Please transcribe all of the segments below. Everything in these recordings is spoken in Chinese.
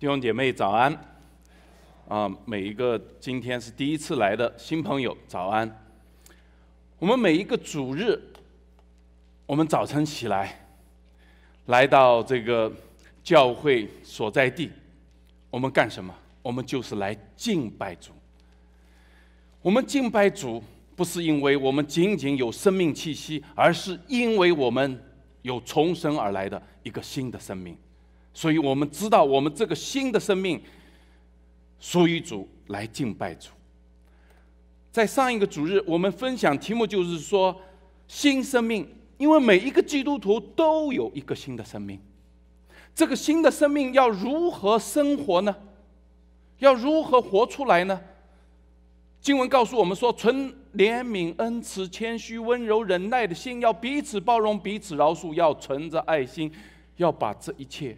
弟兄姐妹早安！啊，每一个今天是第一次来的新朋友早安。我们每一个主日，我们早晨起来，来到这个教会所在地，我们干什么？我们就是来敬拜主。我们敬拜主，不是因为我们仅仅有生命气息，而是因为我们有重生而来的一个新的生命。所以我们知道，我们这个新的生命属于主，来敬拜主。在上一个主日，我们分享题目就是说新生命，因为每一个基督徒都有一个新的生命。这个新的生命要如何生活呢？要如何活出来呢？经文告诉我们说，存怜悯、恩慈、谦虚、温柔、忍耐的心，要彼此包容、彼此饶恕，要存着爱心，要把这一切。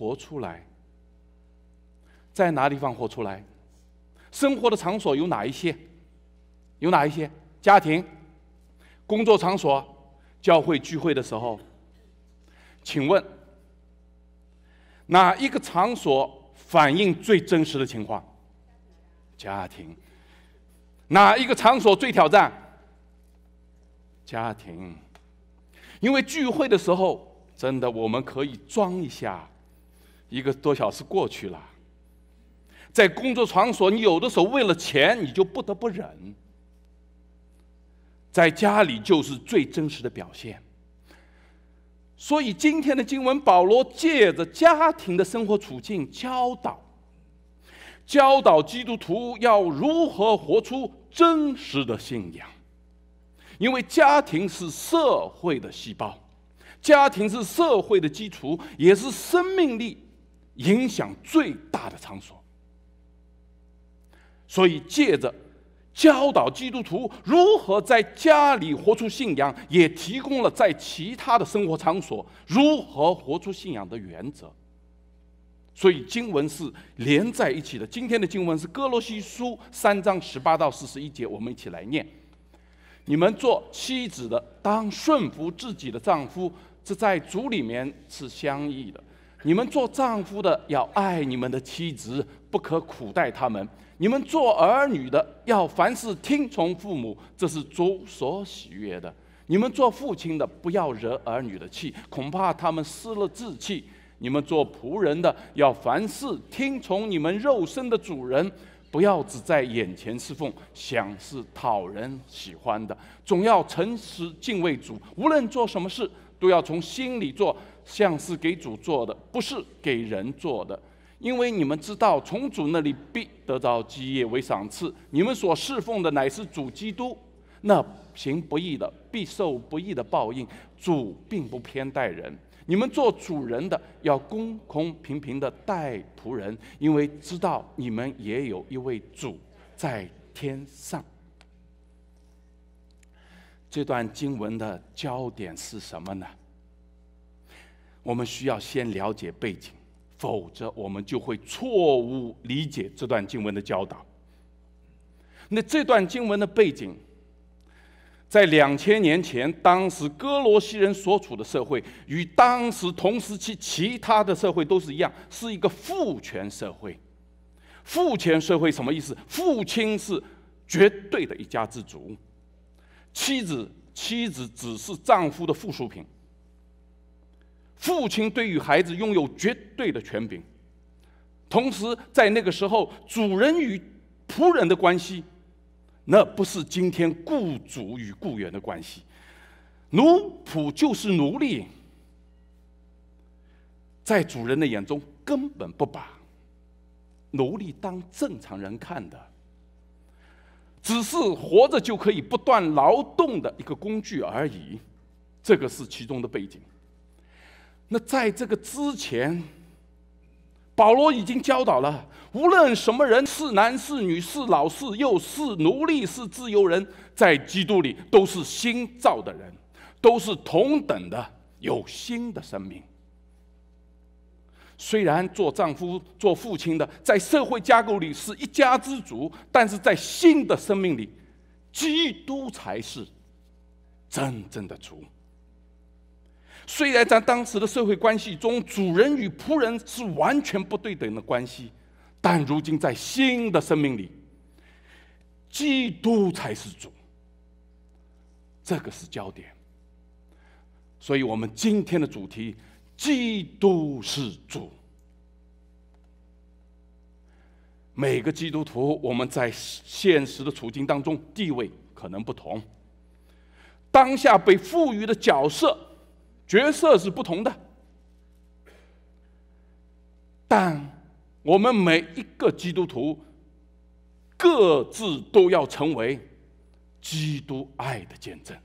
活出来，在哪里放活出来？生活的场所有哪一些？有哪一些？家庭、工作场所、教会聚会的时候，请问哪一个场所反映最真实的情况？家庭。哪一个场所最挑战？家庭，因为聚会的时候，真的我们可以装一下。一个多小时过去了，在工作场所，你有的时候为了钱，你就不得不忍；在家里，就是最真实的表现。所以，今天的经文，保罗借着家庭的生活处境，教导教导基督徒要如何活出真实的信仰。因为家庭是社会的细胞，家庭是社会的基础，也是生命力。影响最大的场所，所以借着教导基督徒如何在家里活出信仰，也提供了在其他的生活场所如何活出信仰的原则。所以经文是连在一起的。今天的经文是哥罗西书三章十八到四十一节，我们一起来念：你们做妻子的，当顺服自己的丈夫，这在主里面是相异的。你们做丈夫的要爱你们的妻子，不可苦待他们；你们做儿女的要凡事听从父母，这是主所喜悦的。你们做父亲的不要惹儿女的气，恐怕他们失了志气；你们做仆人的要凡事听从你们肉身的主人，不要只在眼前侍奉，想是讨人喜欢的。总要诚实敬畏主，无论做什么事，都要从心里做。像是给主做的，不是给人做的，因为你们知道，从主那里必得到基业为赏赐。你们所侍奉的乃是主基督，那行不义的必受不义的报应。主并不偏待人，你们做主人的要公公平平的待仆人，因为知道你们也有一位主在天上。这段经文的焦点是什么呢？我们需要先了解背景，否则我们就会错误理解这段经文的教导。那这段经文的背景，在两千年前，当时哥罗西人所处的社会，与当时同时期其他的社会都是一样，是一个父权社会。父权社会什么意思？父亲是绝对的一家之主，妻子妻子只是丈夫的附属品。父亲对于孩子拥有绝对的权柄，同时在那个时候，主人与仆人的关系，那不是今天雇主与雇员的关系，奴仆就是奴隶，在主人的眼中根本不把奴隶当正常人看的，只是活着就可以不断劳动的一个工具而已，这个是其中的背景。那在这个之前，保罗已经教导了：无论什么人，是男是女，是老是幼，是奴隶是自由人，在基督里都是新造的人，都是同等的，有新的生命。虽然做丈夫、做父亲的在社会架构里是一家之主，但是在新的生命里，基督才是真正的主。虽然在当时的社会关系中，主人与仆人是完全不对等的关系，但如今在新的生命里，基督才是主，这个是焦点。所以我们今天的主题，基督是主。每个基督徒，我们在现实的处境当中地位可能不同，当下被赋予的角色。角色是不同的，但我们每一个基督徒各自都要成为基督爱的见证。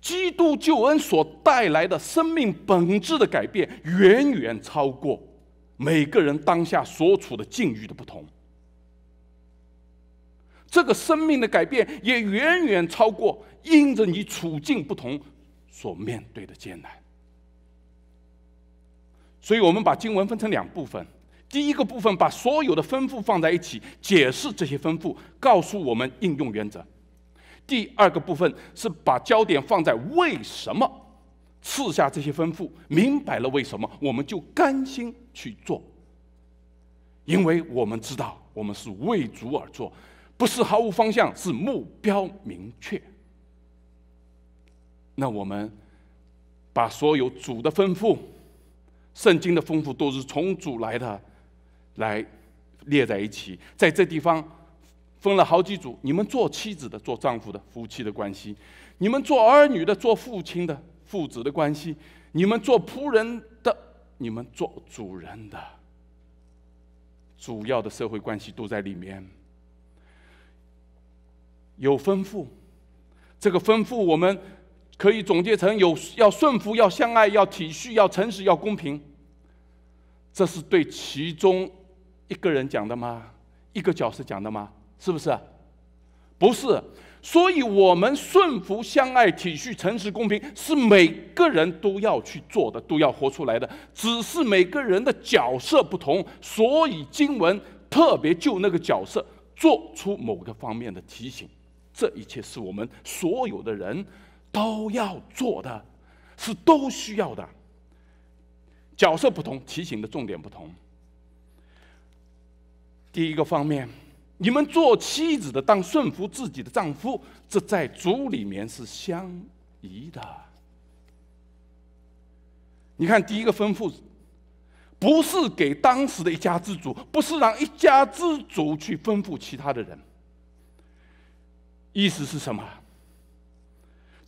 基督救恩所带来的生命本质的改变，远远超过每个人当下所处的境遇的不同。这个生命的改变，也远远超过因着你处境不同。所面对的艰难，所以我们把经文分成两部分。第一个部分把所有的吩咐放在一起，解释这些吩咐，告诉我们应用原则。第二个部分是把焦点放在为什么赐下这些吩咐，明白了为什么，我们就甘心去做，因为我们知道我们是为主而做，不是毫无方向，是目标明确。那我们把所有主的吩咐、圣经的吩咐都是从主来的，来列在一起。在这地方分了好几组：，你们做妻子的、做丈夫的夫妻的关系；，你们做儿女的、做父亲的父子的关系；，你们做仆人的、你们做主人的，主要的社会关系都在里面。有吩咐，这个吩咐我们。可以总结成有要顺服、要相爱、要体恤、要诚实、要公平。这是对其中一个人讲的吗？一个角色讲的吗？是不是？不是。所以我们顺服、相爱、体恤、诚实、公平，是每个人都要去做的，都要活出来的。只是每个人的角色不同，所以经文特别就那个角色做出某个方面的提醒。这一切是我们所有的人。都要做的，是都需要的。角色不同，提醒的重点不同。第一个方面，你们做妻子的，当顺服自己的丈夫，这在族里面是相宜的。你看，第一个吩咐，不是给当时的一家之主，不是让一家之主去吩咐其他的人。意思是什么？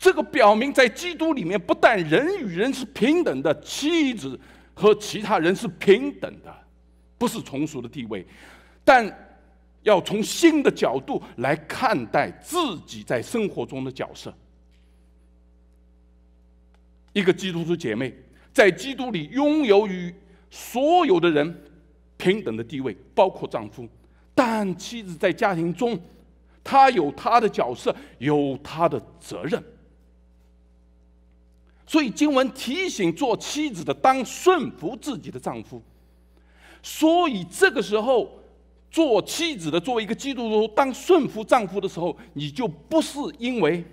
这个表明，在基督里面，不但人与人是平等的，妻子和其他人是平等的，不是从属的地位，但要从新的角度来看待自己在生活中的角色。一个基督徒姐妹在基督里拥有与所有的人平等的地位，包括丈夫。但妻子在家庭中，她有她的角色，有她的责任。所以经文提醒做妻子的当顺服自己的丈夫。所以这个时候做妻子的作为一个基督徒当顺服丈夫的时候，你就不是因为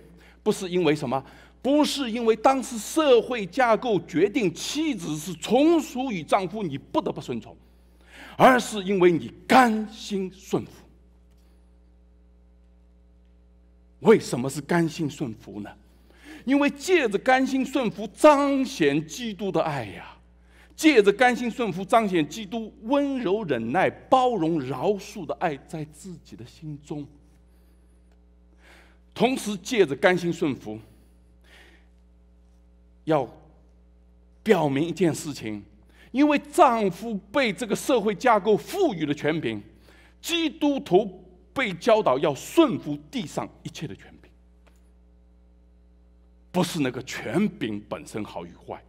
不是因为什么，不是因为当时社会架构决定妻子是从属于丈夫，你不得不顺从，而是因为你甘心顺服。为什么是甘心顺服呢？因为借着甘心顺服彰显基督的爱呀，借着甘心顺服彰显基督温柔、忍耐、包容、饶恕的爱在自己的心中。同时借着甘心顺服，要表明一件事情：，因为丈夫被这个社会架构赋予了权柄，基督徒被教导要顺服地上一切的权柄。不是那个权柄本身好与坏，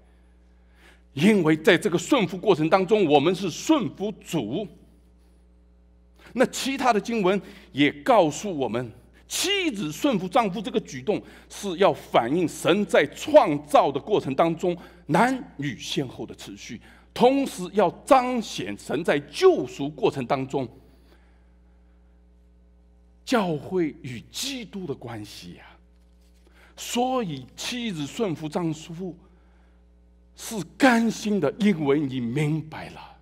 因为在这个顺服过程当中，我们是顺服主。那其他的经文也告诉我们，妻子顺服丈夫这个举动，是要反映神在创造的过程当中男女先后的持续，同时要彰显神在救赎过程当中教会与基督的关系呀。所以，妻子顺服丈夫是甘心的，因为你明白了，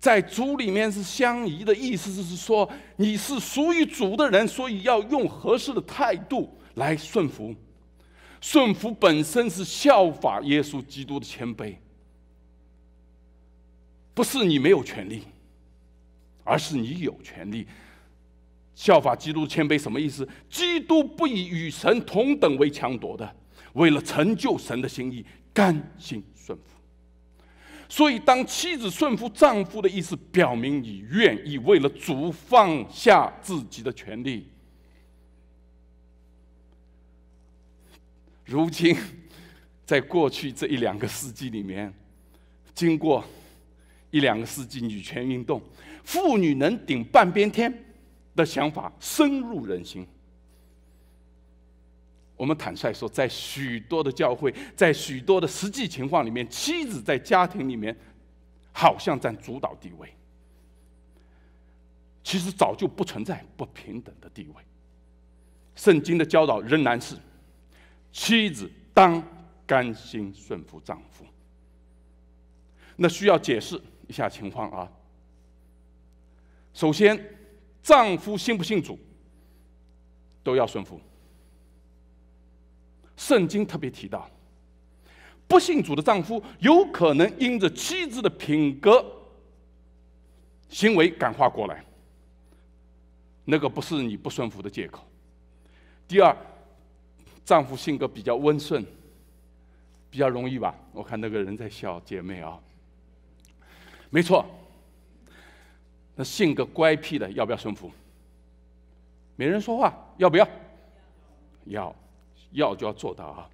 在主里面是相宜的意思，就是说你是属于主的人，所以要用合适的态度来顺服。顺服本身是效法耶稣基督的谦卑，不是你没有权利，而是你有权利。效法基督谦卑什么意思？基督不以与神同等为强夺的，为了成就神的心意，甘心顺服。所以，当妻子顺服丈夫的意思，表明你愿意为了主放下自己的权利。如今，在过去这一两个世纪里面，经过一两个世纪女权运动，妇女能顶半边天。的想法深入人心。我们坦率说，在许多的教会在许多的实际情况里面，妻子在家庭里面好像占主导地位，其实早就不存在不平等的地位。圣经的教导仍然是：妻子当甘心顺服丈夫。那需要解释一下情况啊。首先。丈夫信不信主，都要顺服。圣经特别提到，不信主的丈夫有可能因着妻子的品格、行为感化过来，那个不是你不顺服的借口。第二，丈夫性格比较温顺，比较容易吧？我看那个人在笑，姐妹啊，没错。那性格乖僻的要不要顺服？没人说话，要不要？要要就要做到啊！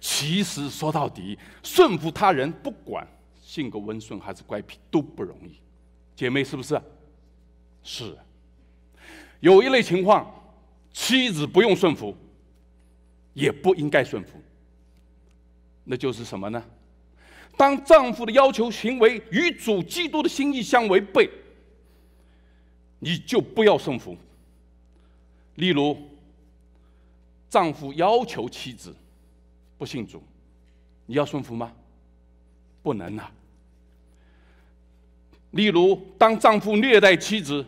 其实说到底，顺服他人，不管性格温顺还是乖僻，都不容易。姐妹，是不是？是。有一类情况，妻子不用顺服，也不应该顺服，那就是什么呢？当丈夫的要求行为与主基督的心意相违背。你就不要顺服。例如，丈夫要求妻子不信主，你要顺服吗？不能呐。例如，当丈夫虐待妻子，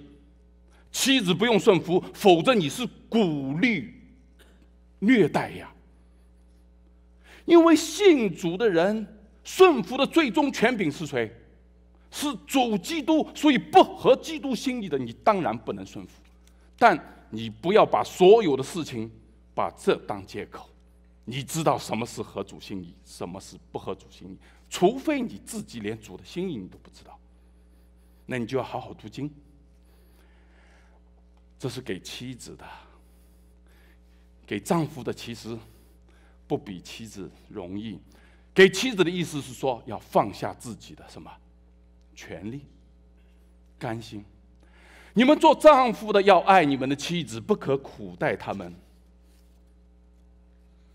妻子不用顺服，否则你是鼓励虐待呀。因为信主的人，顺服的最终权柄是谁？是主基督，所以不合基督心意的，你当然不能顺服。但你不要把所有的事情，把这当借口。你知道什么是合主心意，什么是不合主心意，除非你自己连主的心意你都不知道，那你就要好好读经。这是给妻子的，给丈夫的其实不比妻子容易。给妻子的意思是说，要放下自己的什么？权利，甘心，你们做丈夫的要爱你们的妻子，不可苦待他们。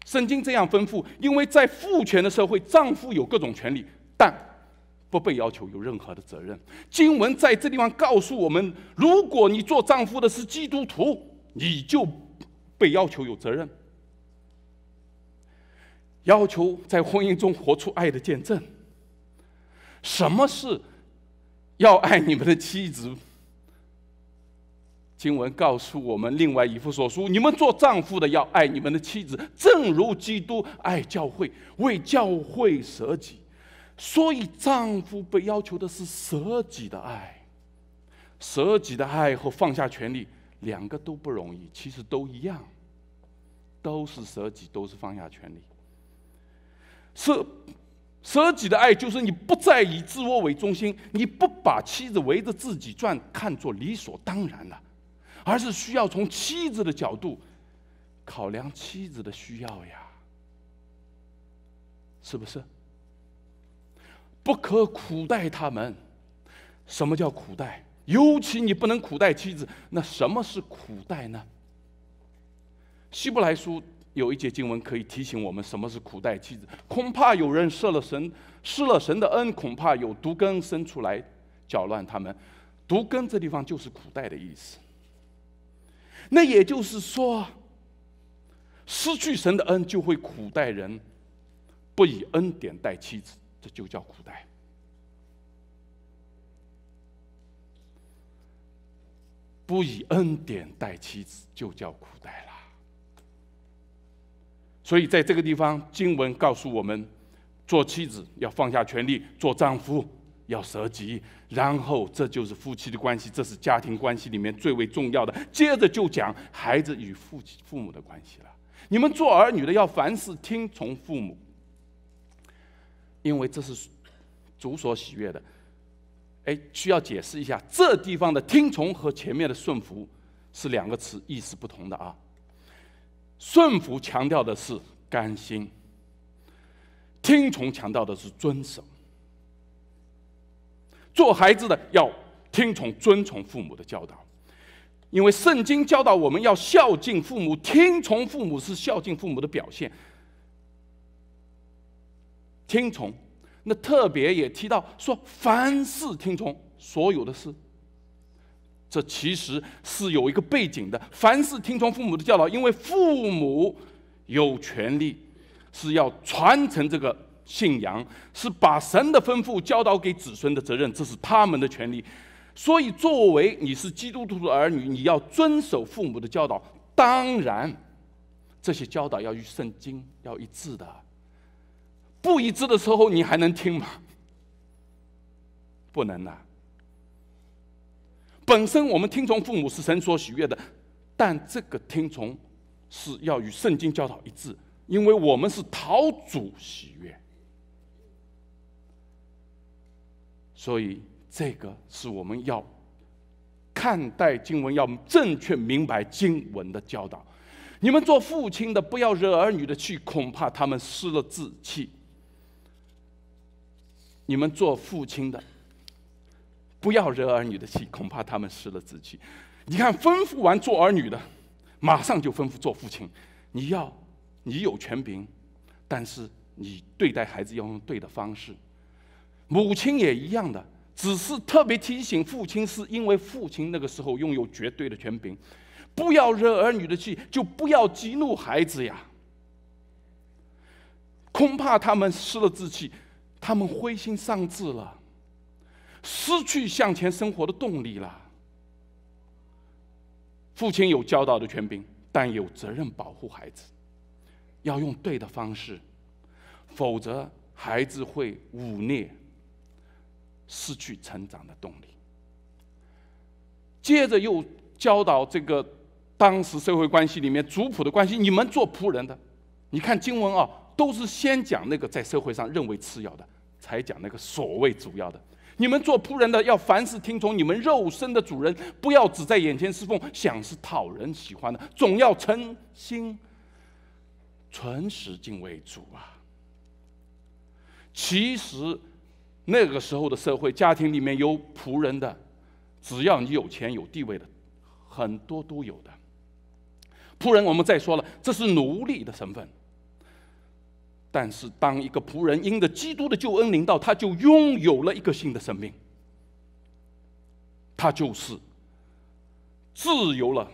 圣经这样吩咐，因为在父权的社会，丈夫有各种权利，但不被要求有任何的责任。经文在这地方告诉我们：如果你做丈夫的是基督徒，你就被要求有责任，要求在婚姻中活出爱的见证。什么是？要爱你们的妻子。经文告诉我们，另外一副所书，你们做丈夫的要爱你们的妻子，正如基督爱教会，为教会舍己。所以，丈夫被要求的是舍己的爱，舍己的爱和放下权力，两个都不容易，其实都一样，都是舍己，都是放下权力，是。舍己的爱就是你不再以自我为中心，你不把妻子围着自己转看作理所当然了，而是需要从妻子的角度考量妻子的需要呀，是不是？不可苦待他们。什么叫苦待？尤其你不能苦待妻子。那什么是苦待呢？希伯来书。有一节经文可以提醒我们，什么是苦待妻子？恐怕有人失了神，失了神的恩，恐怕有毒根生出来搅乱他们。毒根这地方就是苦待的意思。那也就是说，失去神的恩就会苦待人，不以恩典待妻子，这就叫苦待。不以恩典待妻子，就叫苦待了。所以，在这个地方，经文告诉我们：做妻子要放下权力，做丈夫要舍己，然后这就是夫妻的关系，这是家庭关系里面最为重要的。接着就讲孩子与父亲、父母的关系了。你们做儿女的要凡事听从父母，因为这是主所喜悦的。哎，需要解释一下，这地方的听从和前面的顺服是两个词，意思不同的啊。顺服强调的是甘心，听从强调的是遵守。做孩子的要听从、遵从父母的教导，因为圣经教导我们要孝敬父母，听从父母是孝敬父母的表现。听从，那特别也提到说，凡事听从所有的事。这其实是有一个背景的。凡是听从父母的教导，因为父母有权利是要传承这个信仰，是把神的吩咐教导给子孙的责任，这是他们的权利。所以，作为你是基督徒的儿女，你要遵守父母的教导。当然，这些教导要与圣经要一致的。不一致的时候，你还能听吗？不能呐。本身我们听从父母是神所喜悦的，但这个听从是要与圣经教导一致，因为我们是逃主喜悦，所以这个是我们要看待经文要正确明白经文的教导。你们做父亲的不要惹儿女的气，恐怕他们失了志气。你们做父亲的。不要惹儿女的气，恐怕他们失了志气。你看，吩咐完做儿女的，马上就吩咐做父亲。你要，你有权柄，但是你对待孩子要用对的方式。母亲也一样的，只是特别提醒父亲，是因为父亲那个时候拥有绝对的权柄。不要惹儿女的气，就不要激怒孩子呀。恐怕他们失了志气，他们灰心丧志了。失去向前生活的动力了。父亲有教导的权柄，但有责任保护孩子，要用对的方式，否则孩子会忤逆，失去成长的动力。接着又教导这个当时社会关系里面族谱的关系，你们做仆人的，你看经文啊，都是先讲那个在社会上认为次要的，才讲那个所谓主要的。你们做仆人的要凡事听从你们肉身的主人，不要只在眼前侍奉，想是讨人喜欢的，总要诚心、诚实敬畏主啊。其实那个时候的社会家庭里面有仆人的，只要你有钱有地位的，很多都有的。仆人，我们再说了，这是奴隶的身份。但是，当一个仆人因着基督的救恩领到，他就拥有了一个新的生命。他就是自由了，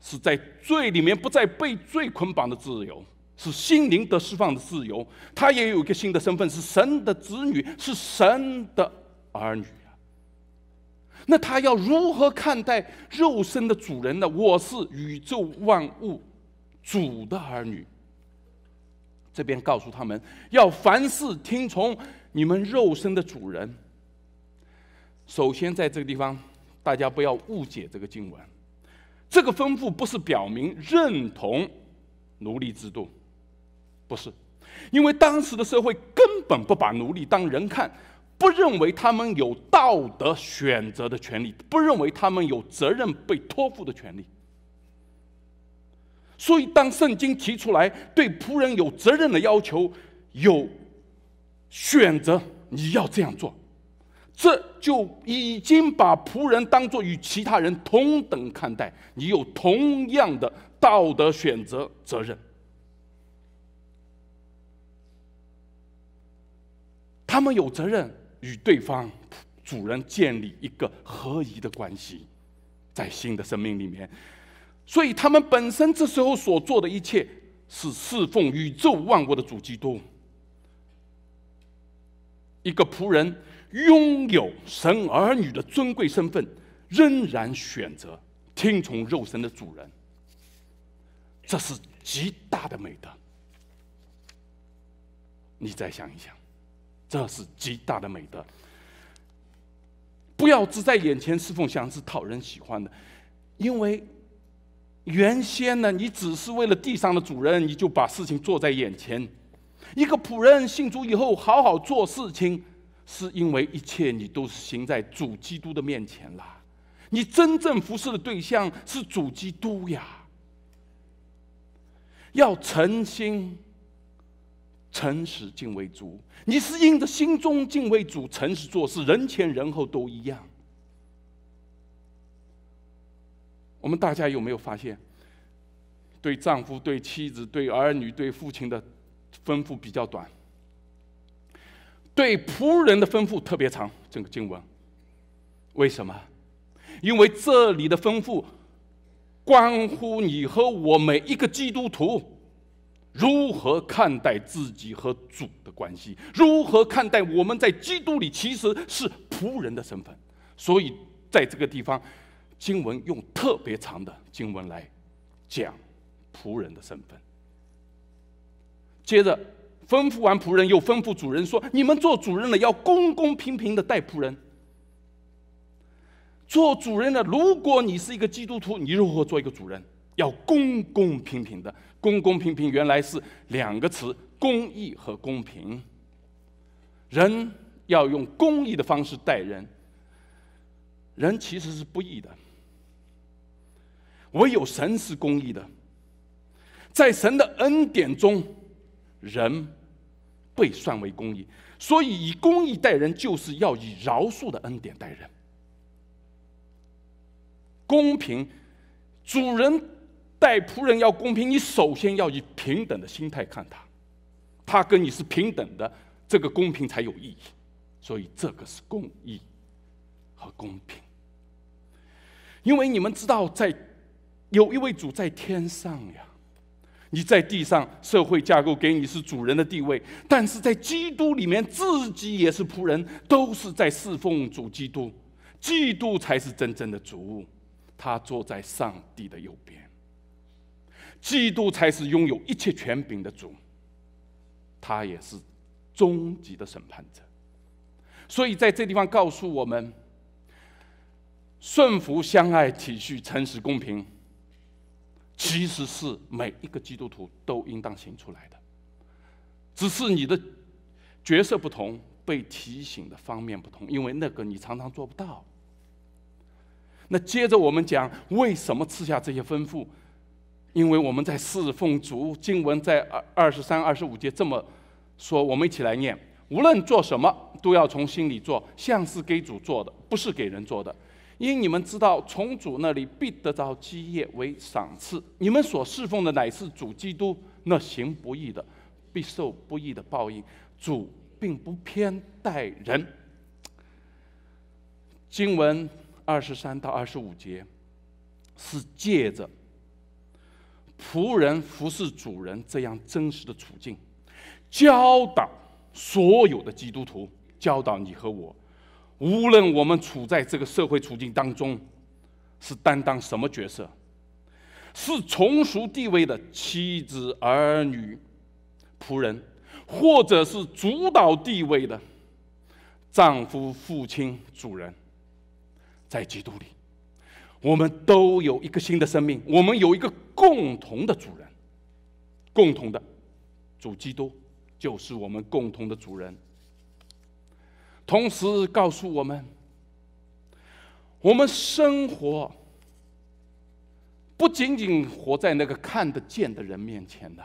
是在罪里面不再被罪捆绑的自由，是心灵得释放的自由。他也有一个新的身份，是神的子女，是神的儿女那他要如何看待肉身的主人呢？我是宇宙万物主的儿女。这边告诉他们，要凡事听从你们肉身的主人。首先，在这个地方，大家不要误解这个经文，这个吩咐不是表明认同奴隶制度，不是，因为当时的社会根本不把奴隶当人看，不认为他们有道德选择的权利，不认为他们有责任被托付的权利。所以，当圣经提出来对仆人有责任的要求，有选择，你要这样做，这就已经把仆人当做与其他人同等看待，你有同样的道德选择责任。他们有责任与对方主人建立一个合宜的关系，在新的生命里面。所以他们本身这时候所做的一切，是侍奉宇宙万物的主基督。一个仆人拥有神儿女的尊贵身份，仍然选择听从肉身的主人，这是极大的美德。你再想一想，这是极大的美德。不要只在眼前侍奉，像是讨人喜欢的，因为。原先呢，你只是为了地上的主人，你就把事情做在眼前。一个仆人信主以后，好好做事情，是因为一切你都是行在主基督的面前了。你真正服侍的对象是主基督呀。要诚心、诚实、敬畏主，你是因着心中敬畏主、诚实做事，人前人后都一样。我们大家有没有发现，对丈夫、对妻子、对儿女、对父亲的吩咐比较短，对仆人的吩咐特别长？这个经文为什么？因为这里的吩咐关乎你和我每一个基督徒如何看待自己和主的关系，如何看待我们在基督里其实是仆人的身份。所以在这个地方。经文用特别长的经文来讲仆人的身份，接着吩咐完仆人，又吩咐主人说：“你们做主人的要公公平平的待仆人。做主人的，如果你是一个基督徒，你如何做一个主人？要公公平平的，公公平平原来是两个词：公义和公平。人要用公益的方式待人，人其实是不易的。”唯有神是公义的，在神的恩典中，人被算为公义，所以以公义待人，就是要以饶恕的恩典待人。公平，主人待仆人要公平，你首先要以平等的心态看他，他跟你是平等的，这个公平才有意义。所以这个是公义和公平，因为你们知道在。有一位主在天上呀，你在地上社会架构给你是主人的地位，但是在基督里面自己也是仆人，都是在侍奉主基督。基督才是真正的主，他坐在上帝的右边。基督才是拥有一切权柄的主，他也是终极的审判者。所以在这地方告诉我们：顺服、相爱、体恤、诚实、公平。其实是每一个基督徒都应当行出来的，只是你的角色不同，被提醒的方面不同，因为那个你常常做不到。那接着我们讲为什么赐下这些吩咐，因为我们在侍奉主。经文在二二十三、二十五节这么说，我们一起来念：无论做什么，都要从心里做，像是给主做的，不是给人做的。因你们知道，从主那里必得着基业为赏赐。你们所侍奉的乃是主基督，那行不义的，必受不义的报应。主并不偏待人。经文二十三到二十五节，是借着仆人服侍主人这样真实的处境，教导所有的基督徒，教导你和我。无论我们处在这个社会处境当中，是担当什么角色，是从属地位的妻子、儿女、仆人，或者是主导地位的丈夫、父亲、主人，在基督里，我们都有一个新的生命，我们有一个共同的主人，共同的主基督，就是我们共同的主人。同时告诉我们，我们生活不仅仅活在那个看得见的人面前的，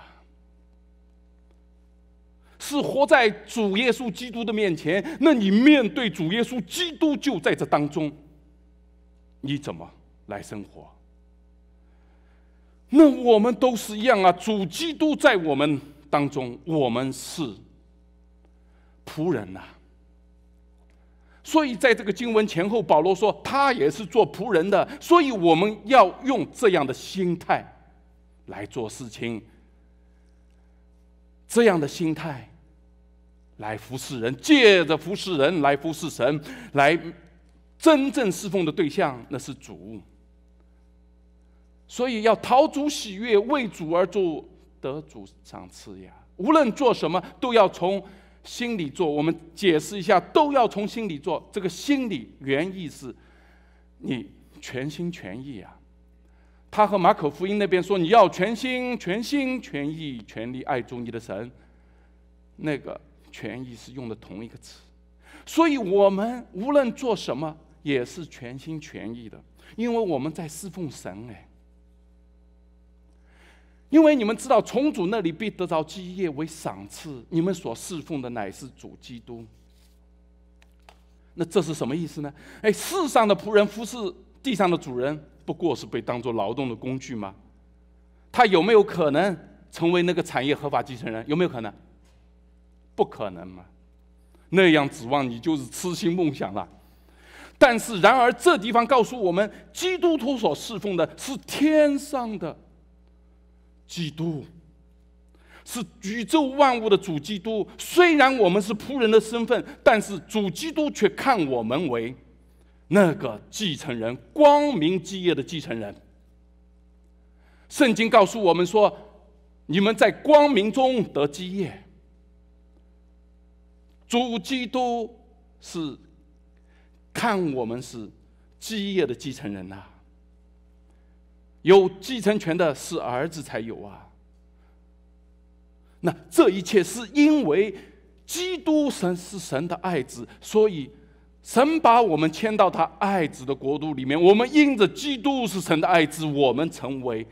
是活在主耶稣基督的面前。那你面对主耶稣基督，就在这当中，你怎么来生活？那我们都是一样啊，主基督在我们当中，我们是仆人呐。所以，在这个经文前后，保罗说他也是做仆人的，所以我们要用这样的心态来做事情，这样的心态来服侍人，借着服侍人来服侍神，来真正侍奉的对象那是主。所以要讨主喜悦，为主而做，得主赏赐呀！无论做什么，都要从。心里做，我们解释一下，都要从心里做。这个“心里”原意是，你全心全意呀。他和马可福音那边说，你要全心、全心全意、全力爱主你的神，那个“全意”是用的同一个词。所以，我们无论做什么，也是全心全意的，因为我们在侍奉神哎。因为你们知道，从主那里必得着基业为赏赐。你们所侍奉的乃是主基督。那这是什么意思呢？哎，世上的仆人服侍地上的主人，不过是被当作劳动的工具吗？他有没有可能成为那个产业合法继承人？有没有可能？不可能嘛！那样指望你就是痴心梦想了。但是，然而这地方告诉我们，基督徒所侍奉的是天上的。基督是宇宙万物的主。基督虽然我们是仆人的身份，但是主基督却看我们为那个继承人、光明基业的继承人。圣经告诉我们说：“你们在光明中得基业。”主基督是看我们是基业的继承人呐。有继承权的是儿子才有啊。那这一切是因为基督神是神的爱子，所以神把我们迁到他爱子的国度里面。我们因着基督是神的爱子，我们成为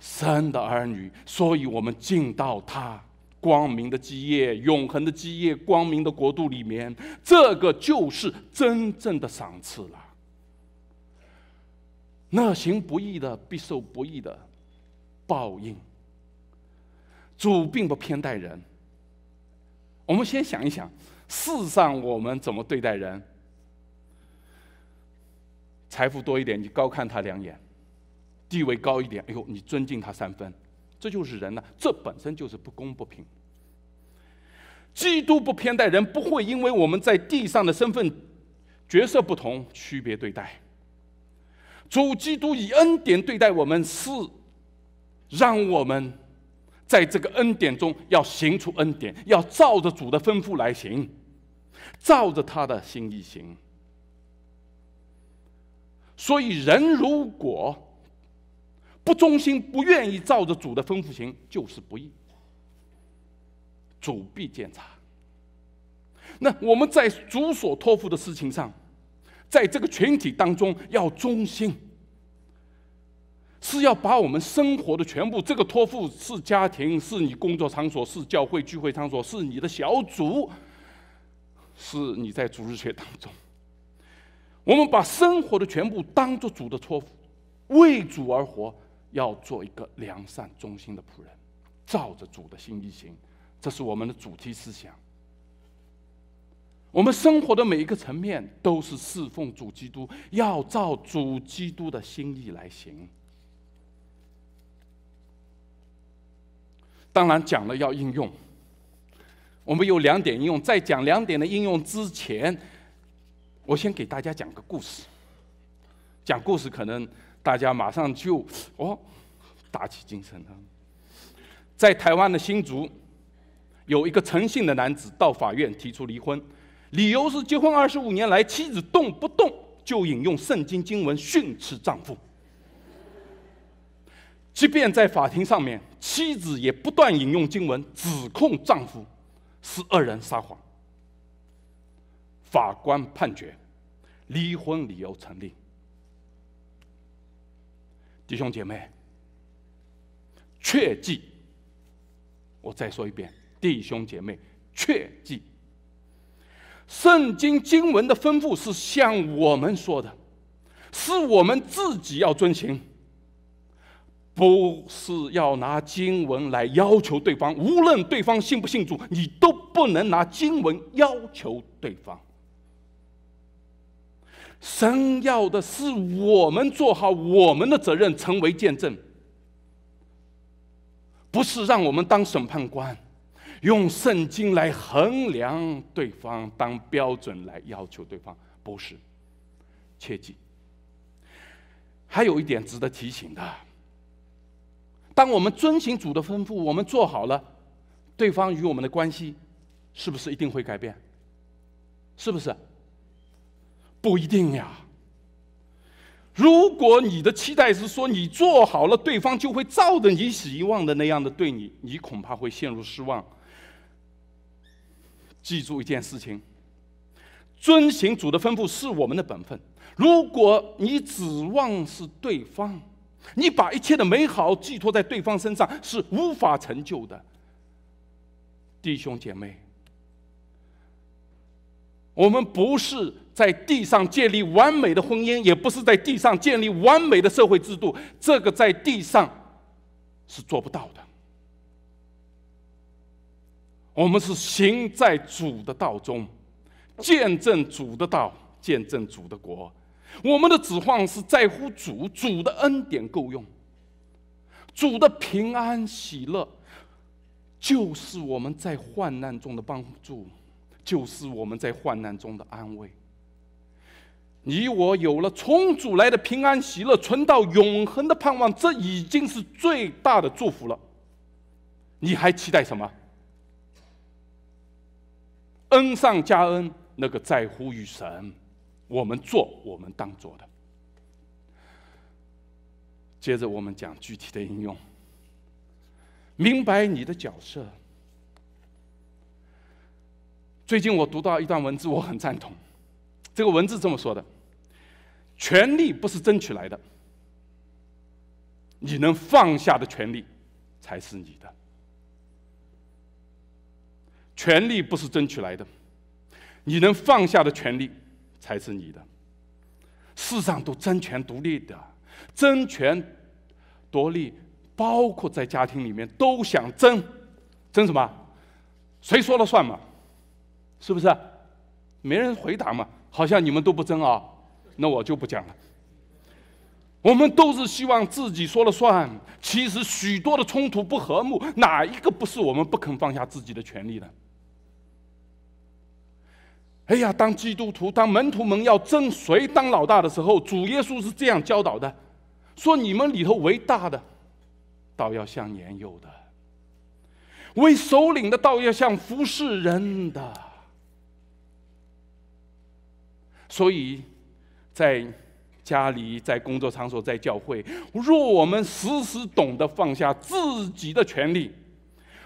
神的儿女，所以我们进到他光明的基业、永恒的基业、光明的国度里面。这个就是真正的赏赐了。那行不义的，必受不义的报应。主并不偏待人。我们先想一想，世上我们怎么对待人？财富多一点，你高看他两眼；地位高一点，哎呦，你尊敬他三分。这就是人呢，这本身就是不公不平。基督不偏待人，不会因为我们在地上的身份、角色不同区别对待。主基督以恩典对待我们，是让我们在这个恩典中要行出恩典，要照着主的吩咐来行，照着他的心意行。所以，人如果不忠心，不愿意照着主的吩咐行，就是不义。主必检查。那我们在主所托付的事情上。在这个群体当中，要忠心，是要把我们生活的全部，这个托付是家庭，是你工作场所，是教会聚会场所，是你的小组，是你在组织学当中，我们把生活的全部当做主的托付，为主而活，要做一个良善忠心的仆人，照着主的心意行，这是我们的主题思想。我们生活的每一个层面都是侍奉主基督，要照主基督的心意来行。当然讲了要应用，我们有两点应用。在讲两点的应用之前，我先给大家讲个故事。讲故事可能大家马上就哦打起精神了。在台湾的新竹，有一个诚信的男子到法院提出离婚。理由是，结婚二十五年来，妻子动不动就引用圣经经文训斥丈夫。即便在法庭上面，妻子也不断引用经文指控丈夫是二人撒谎。法官判决，离婚理由成立。弟兄姐妹，切记！我再说一遍，弟兄姐妹，切记！圣经经文的吩咐是向我们说的，是我们自己要遵行，不是要拿经文来要求对方。无论对方信不信主，你都不能拿经文要求对方。神要的是我们做好我们的责任，成为见证，不是让我们当审判官。用圣经来衡量对方当标准来要求对方不是，切记。还有一点值得提醒的：当我们遵循主的吩咐，我们做好了，对方与我们的关系是不是一定会改变？是不是？不一定呀。如果你的期待是说你做好了，对方就会照着你希望的那样的对你，你恐怕会陷入失望。记住一件事情：遵行主的吩咐是我们的本分。如果你指望是对方，你把一切的美好寄托在对方身上是无法成就的，弟兄姐妹。我们不是在地上建立完美的婚姻，也不是在地上建立完美的社会制度，这个在地上是做不到的。我们是行在主的道中，见证主的道，见证主的国。我们的指望是在乎主，主的恩典够用，主的平安喜乐，就是我们在患难中的帮助，就是我们在患难中的安慰。你我有了从主来的平安喜乐，存到永恒的盼望，这已经是最大的祝福了。你还期待什么？恩上加恩，那个在乎于神，我们做我们当做的。接着我们讲具体的应用，明白你的角色。最近我读到一段文字，我很赞同。这个文字这么说的：权力不是争取来的，你能放下的权力，才是你的。权力不是争取来的，你能放下的权力才是你的。世上都争权夺利的，争权夺利，包括在家庭里面，都想争，争什么？谁说了算嘛？是不是？没人回答嘛？好像你们都不争啊，那我就不讲了。我们都是希望自己说了算，其实许多的冲突不和睦，哪一个不是我们不肯放下自己的权利呢？哎呀，当基督徒，当门徒们要争谁当老大的时候，主耶稣是这样教导的：说你们里头为大的，倒要像年幼的；为首领的，倒要像服侍人的。所以在家里，在工作场所，在教会，若我们时时懂得放下自己的权利，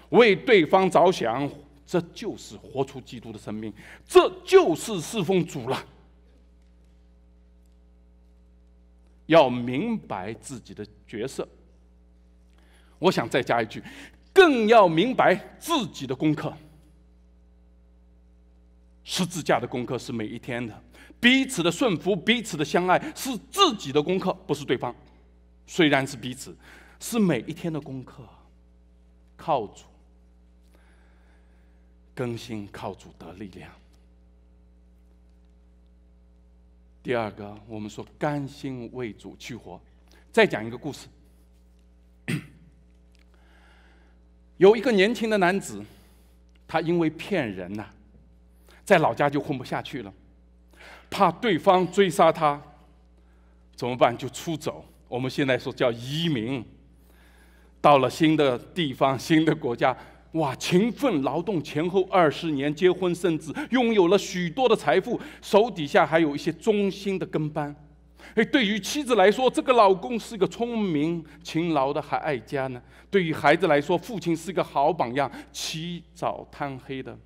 为对方着想。这就是活出基督的生命，这就是侍奉主了。要明白自己的角色。我想再加一句，更要明白自己的功课。十字架的功课是每一天的，彼此的顺服、彼此的相爱是自己的功课，不是对方。虽然是彼此，是每一天的功课，靠主。更新靠主的力量。第二个，我们说肝心为主去活。再讲一个故事，有一个年轻的男子，他因为骗人呐，在老家就混不下去了，怕对方追杀他，怎么办？就出走。我们现在说叫移民，到了新的地方、新的国家。哇！勤奋劳动前后二十年，结婚生子，拥有了许多的财富，手底下还有一些忠心的跟班。哎，对于妻子来说，这个老公是个聪明、勤劳的，还爱家呢。对于孩子来说，父亲是个好榜样，起早贪黑的。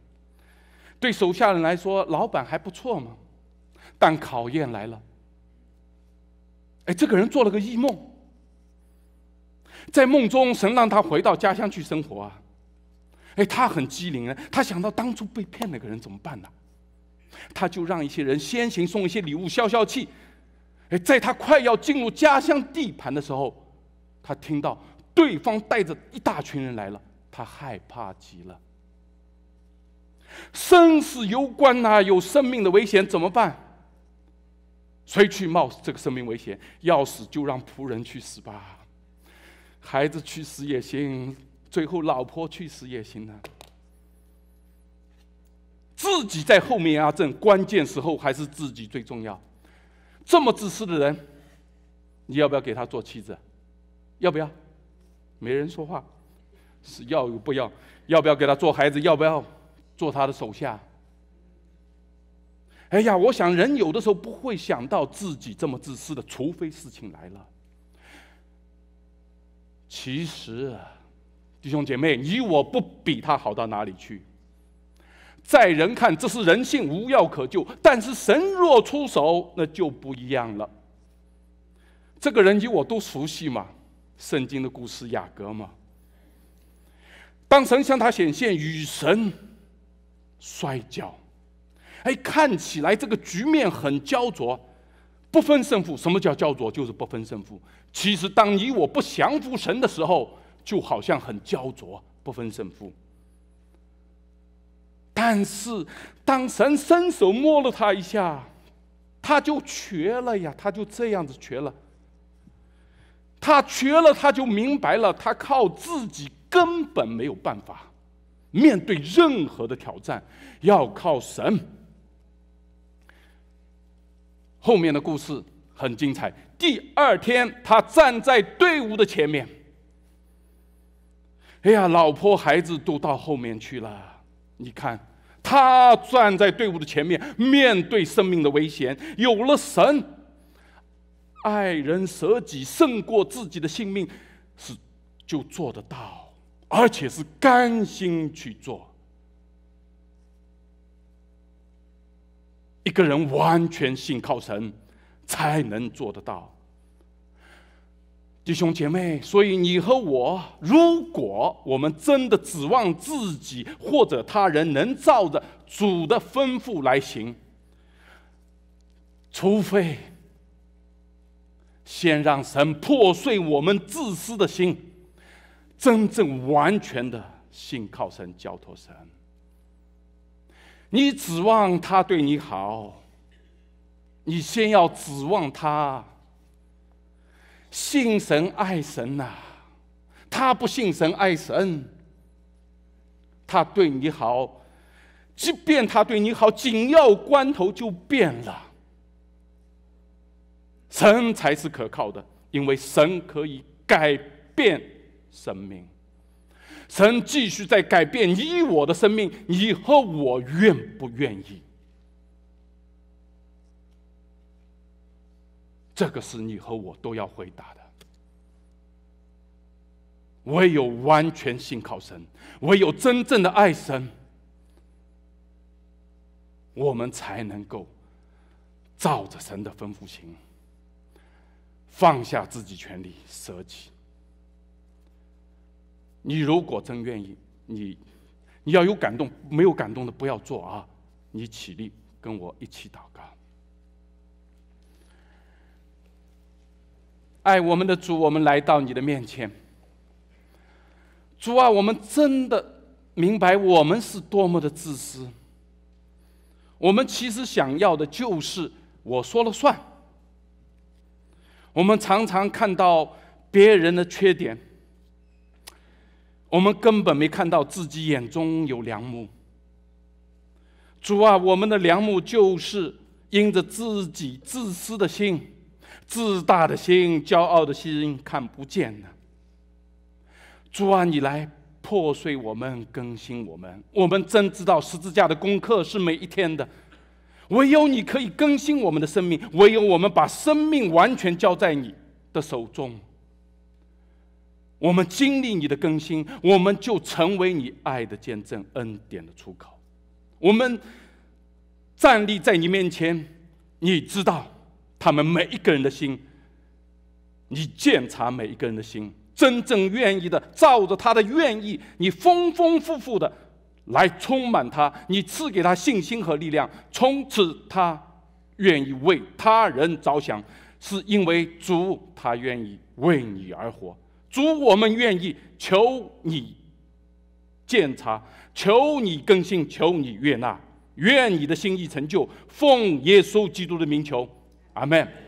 对手下人来说，老板还不错嘛。但考验来了。哎，这个人做了个异梦，在梦中神让他回到家乡去生活啊。哎，他很机灵啊！他想到当初被骗那个人怎么办呢？他就让一些人先行送一些礼物消消气。哎，在他快要进入家乡地盘的时候，他听到对方带着一大群人来了，他害怕极了，生死攸关呐，有生命的危险，怎么办？谁去冒这个生命危险？要死就让仆人去死吧，孩子去死也行。最后，老婆去世也行了，自己在后面压阵，关键时候还是自己最重要。这么自私的人，你要不要给他做妻子？要不要？没人说话，是要不要？要不要给他做孩子？要不要做他的手下？哎呀，我想人有的时候不会想到自己这么自私的，除非事情来了。其实。弟兄姐妹，你我不比他好到哪里去？在人看，这是人性无药可救。但是神若出手，那就不一样了。这个人你我都熟悉嘛，圣经的故事雅各嘛。当神向他显现与神摔跤，哎，看起来这个局面很焦灼，不分胜负。什么叫焦灼？就是不分胜负。其实当你我不降服神的时候。就好像很焦灼，不分胜负。但是，当神伸手摸了他一下，他就瘸了呀！他就这样子瘸了。他瘸了，他就明白了，他靠自己根本没有办法面对任何的挑战，要靠神。后面的故事很精彩。第二天，他站在队伍的前面。哎呀，老婆孩子都到后面去了。你看，他站在队伍的前面，面对生命的危险，有了神，爱人舍己胜过自己的性命，是就做得到，而且是甘心去做。一个人完全信靠神，才能做得到。弟兄姐妹，所以你和我，如果我们真的指望自己或者他人能照着主的吩咐来行，除非先让神破碎我们自私的心，真正完全的信靠神、交托神。你指望他对你好，你先要指望他。信神爱神呐，他不信神爱神，他对你好，即便他对你好，紧要关头就变了。神才是可靠的，因为神可以改变生命。神继续在改变你我的生命，你和我愿不愿意？这个是你和我都要回答的。唯有完全信靠神，唯有真正的爱神，我们才能够照着神的吩咐行，放下自己权利，舍己。你如果真愿意，你你要有感动，没有感动的不要做啊！你起立，跟我一起祷告。爱我们的主，我们来到你的面前。主啊，我们真的明白我们是多么的自私。我们其实想要的就是我说了算。我们常常看到别人的缺点，我们根本没看到自己眼中有良母。主啊，我们的良母就是因着自己自私的心。自大的心、骄傲的心看不见呢？主啊，你来破碎我们、更新我们。我们真知道十字架的功课是每一天的，唯有你可以更新我们的生命，唯有我们把生命完全交在你的手中。我们经历你的更新，我们就成为你爱的见证、恩典的出口。我们站立在你面前，你知道。他们每一个人的心，你践踏每一个人的心，真正愿意的，照着他的愿意，你丰丰富富的来充满他，你赐给他信心和力量，从此他愿意为他人着想，是因为主他愿意为你而活。主，我们愿意求你检查，求你更新，求你悦纳，愿你的心意成就，奉耶稣基督的名求。Amen.